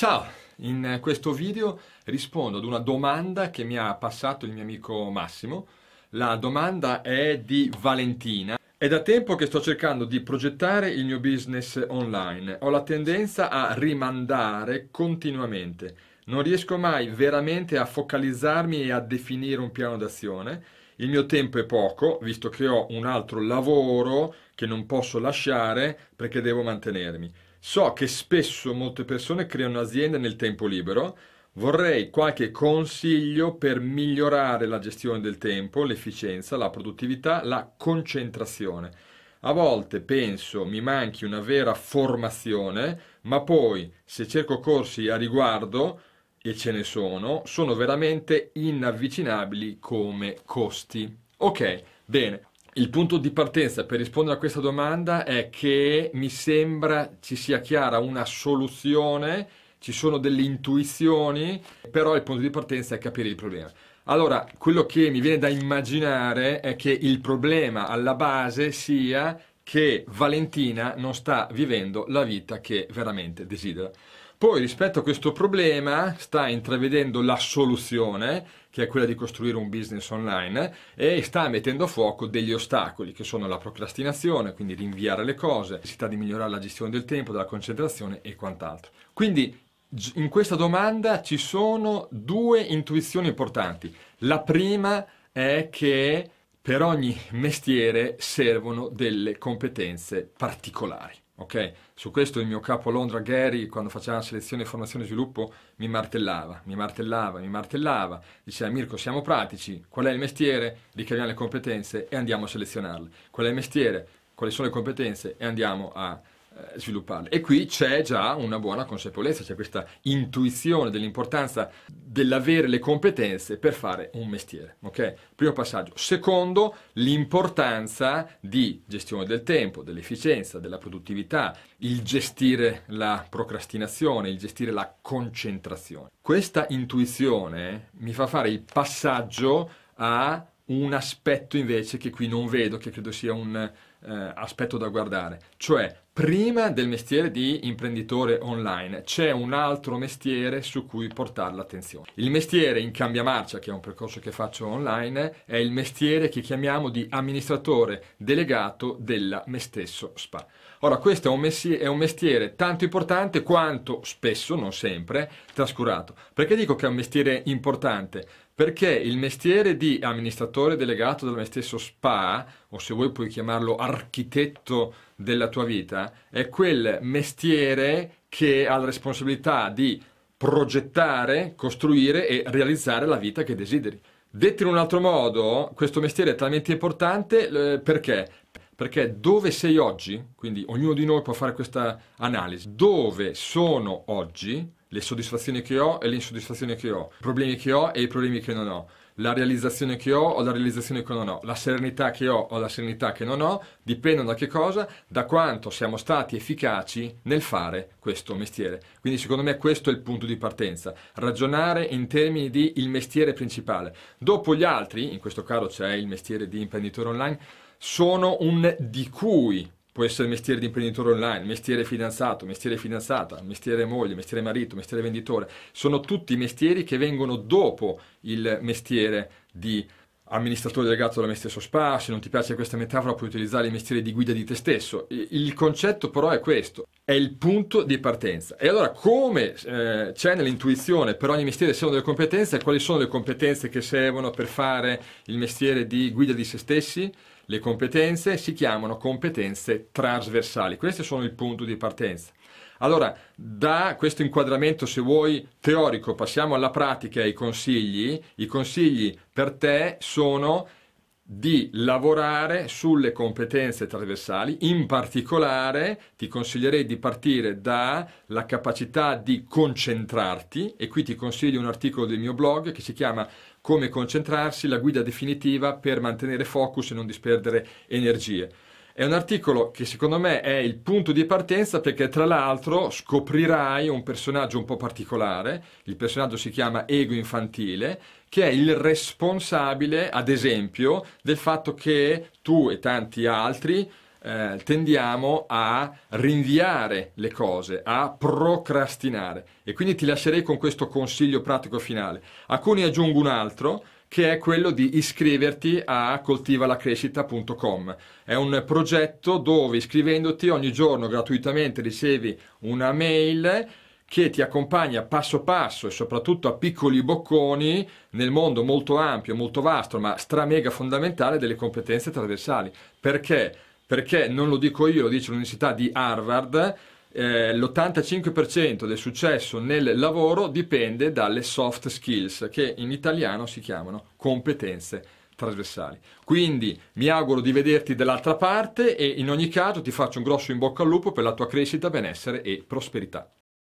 Ciao, in questo video rispondo ad una domanda che mi ha passato il mio amico Massimo. La domanda è di Valentina. È da tempo che sto cercando di progettare il mio business online. Ho la tendenza a rimandare continuamente. Non riesco mai veramente a focalizzarmi e a definire un piano d'azione. Il mio tempo è poco, visto che ho un altro lavoro che non posso lasciare perché devo mantenermi. So che spesso molte persone creano aziende nel tempo libero. Vorrei qualche consiglio per migliorare la gestione del tempo, l'efficienza, la produttività, la concentrazione. A volte penso mi manchi una vera formazione, ma poi se cerco corsi a riguardo, e ce ne sono, sono veramente inavvicinabili come costi. Ok, bene, il punto di partenza per rispondere a questa domanda è che mi sembra ci sia chiara una soluzione, ci sono delle intuizioni, però il punto di partenza è capire il problema. Allora, quello che mi viene da immaginare è che il problema alla base sia che Valentina non sta vivendo la vita che veramente desidera. Poi rispetto a questo problema sta intravedendo la soluzione, che è quella di costruire un business online, e sta mettendo a fuoco degli ostacoli, che sono la procrastinazione, quindi rinviare le cose, la necessità di migliorare la gestione del tempo, della concentrazione e quant'altro. Quindi in questa domanda ci sono due intuizioni importanti. La prima è che per ogni mestiere servono delle competenze particolari. Ok, su questo il mio capo a Londra, Gary, quando faceva selezione, formazione e sviluppo, mi martellava, mi martellava, mi martellava. Diceva, Mirko, siamo pratici, qual è il mestiere? Ricaviamo le competenze e andiamo a selezionarle. Qual è il mestiere? Quali sono le competenze? E andiamo a eh, svilupparle. E qui c'è già una buona consapevolezza, c'è questa intuizione dell'importanza dell'avere le competenze per fare un mestiere. Ok? Primo passaggio. Secondo, l'importanza di gestione del tempo, dell'efficienza, della produttività, il gestire la procrastinazione, il gestire la concentrazione. Questa intuizione mi fa fare il passaggio a un aspetto invece che qui non vedo, che credo sia un eh, aspetto da guardare, cioè prima del mestiere di imprenditore online c'è un altro mestiere su cui portare l'attenzione. Il mestiere in marcia, che è un percorso che faccio online, è il mestiere che chiamiamo di amministratore delegato della me stesso spa. Ora, questo è un, messi- è un mestiere tanto importante quanto spesso, non sempre, trascurato. Perché dico che è un mestiere importante? perché il mestiere di amministratore delegato dal me stesso SPA, o se vuoi puoi chiamarlo architetto della tua vita, è quel mestiere che ha la responsabilità di progettare, costruire e realizzare la vita che desideri. Detto in un altro modo, questo mestiere è talmente importante perché? Perché dove sei oggi, quindi ognuno di noi può fare questa analisi, dove sono oggi le soddisfazioni che ho e le insoddisfazioni che ho, i problemi che ho e i problemi che non ho, la realizzazione che ho o la realizzazione che non ho, la serenità che ho o la serenità che non ho, dipendono da che cosa? Da quanto siamo stati efficaci nel fare questo mestiere. Quindi secondo me questo è il punto di partenza, ragionare in termini di il mestiere principale. Dopo gli altri, in questo caso c'è il mestiere di imprenditore online, sono un di cui può essere mestiere di imprenditore online, mestiere fidanzato, mestiere fidanzata, mestiere moglie, mestiere marito, mestiere venditore, sono tutti mestieri che vengono dopo il mestiere di amministratore delegato della Mestiere spa. se non ti piace questa metafora puoi utilizzare i mestieri di guida di te stesso. Il concetto però è questo, è il punto di partenza. E allora come eh, c'è nell'intuizione per ogni mestiere servono delle competenze, quali sono le competenze che servono per fare il mestiere di guida di se stessi? Le competenze si chiamano competenze trasversali, Questo sono il punto di partenza. Allora, da questo inquadramento, se vuoi, teorico, passiamo alla pratica e ai consigli. I consigli per te sono di lavorare sulle competenze trasversali, in particolare ti consiglierei di partire dalla capacità di concentrarti e qui ti consiglio un articolo del mio blog che si chiama Come concentrarsi, la guida definitiva per mantenere focus e non disperdere energie. È un articolo che secondo me è il punto di partenza perché tra l'altro scoprirai un personaggio un po' particolare, il personaggio si chiama Ego Infantile, che è il responsabile, ad esempio, del fatto che tu e tanti altri eh, tendiamo a rinviare le cose, a procrastinare. E quindi ti lascerei con questo consiglio pratico finale. A cui ne aggiungo un altro che è quello di iscriverti a coltivalacrescita.com. È un progetto dove iscrivendoti ogni giorno gratuitamente ricevi una mail che ti accompagna passo passo e soprattutto a piccoli bocconi nel mondo molto ampio, molto vasto, ma stramega fondamentale delle competenze trasversali. Perché? Perché non lo dico io, lo dice l'Università di Harvard, eh, l'85% del successo nel lavoro dipende dalle soft skills, che in italiano si chiamano competenze trasversali. Quindi mi auguro di vederti dall'altra parte e in ogni caso ti faccio un grosso in bocca al lupo per la tua crescita, benessere e prosperità.